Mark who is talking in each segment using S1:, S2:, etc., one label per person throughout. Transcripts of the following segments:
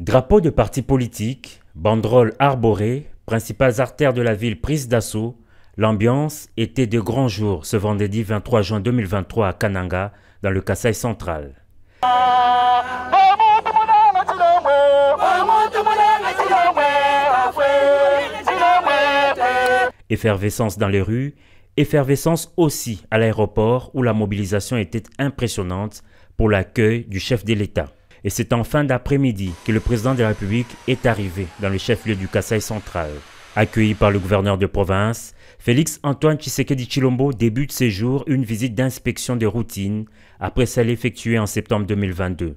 S1: Drapeau de partis politiques, banderoles arborées, principales artères de la ville prises d'assaut, l'ambiance était de grand jour ce vendredi 23 juin 2023 à Kananga, dans le Kassai central. Effervescence dans les rues, effervescence aussi à l'aéroport où la mobilisation était impressionnante pour l'accueil du chef de l'État. Et c'est en fin d'après-midi que le président de la République est arrivé dans le chef-lieu du Kassai central. Accueilli par le gouverneur de province, Félix Antoine Tshisekedi Chilombo débute ses jours une visite d'inspection de routine après celle effectuée en septembre 2022.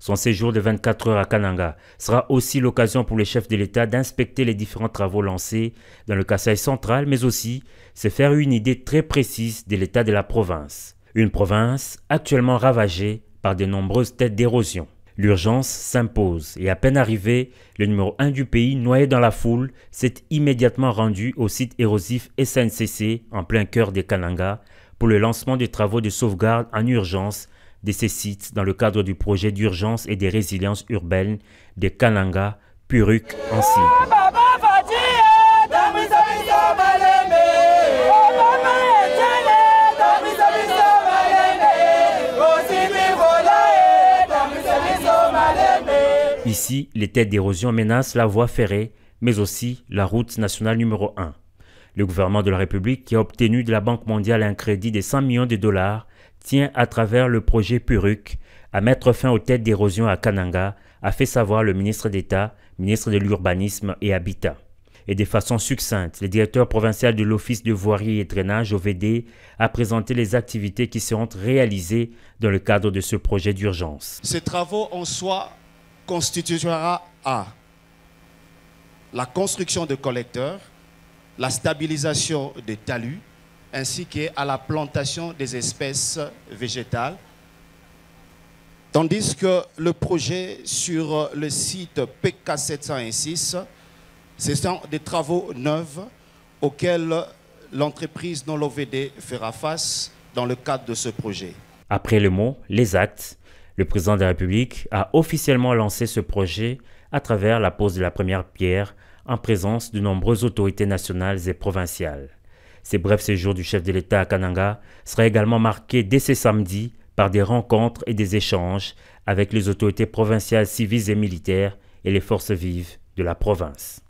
S1: Son séjour de 24 heures à Kananga sera aussi l'occasion pour les chefs de l'État d'inspecter les différents travaux lancés dans le Kassai central, mais aussi se faire une idée très précise de l'état de la province. Une province actuellement ravagée par de nombreuses têtes d'érosion. L'urgence s'impose et à peine arrivé, le numéro 1 du pays, noyé dans la foule, s'est immédiatement rendu au site érosif SNCC en plein cœur des Kananga pour le lancement des travaux de sauvegarde en urgence de ces sites dans le cadre du projet d'urgence et de résilience urbaine des Kananga Puruk en Ici, les têtes d'érosion menacent la voie ferrée, mais aussi la route nationale numéro 1. Le gouvernement de la République, qui a obtenu de la Banque mondiale un crédit de 100 millions de dollars, tient à travers le projet Puruc à mettre fin aux têtes d'érosion à Kananga, a fait savoir le ministre d'État, ministre de l'Urbanisme et Habitat. Et de façon succincte, le directeur provincial de l'Office de voirie et drainage OVD a présenté les activités qui seront réalisées dans le cadre de ce projet d'urgence.
S2: Ces travaux en soi constituera à la construction de collecteurs, la stabilisation des talus, ainsi qu'à la plantation des espèces végétales, tandis que le projet sur le site PK706, ce sont des travaux neufs auxquels l'entreprise non l'OVD fera face dans le cadre de ce projet.
S1: Après le mot, les actes, le président de la République a officiellement lancé ce projet à travers la pose de la première pierre en présence de nombreuses autorités nationales et provinciales. Ces brefs séjours du chef de l'État à Kananga sera également marqués dès ce samedi par des rencontres et des échanges avec les autorités provinciales civiles et militaires et les forces vives de la province.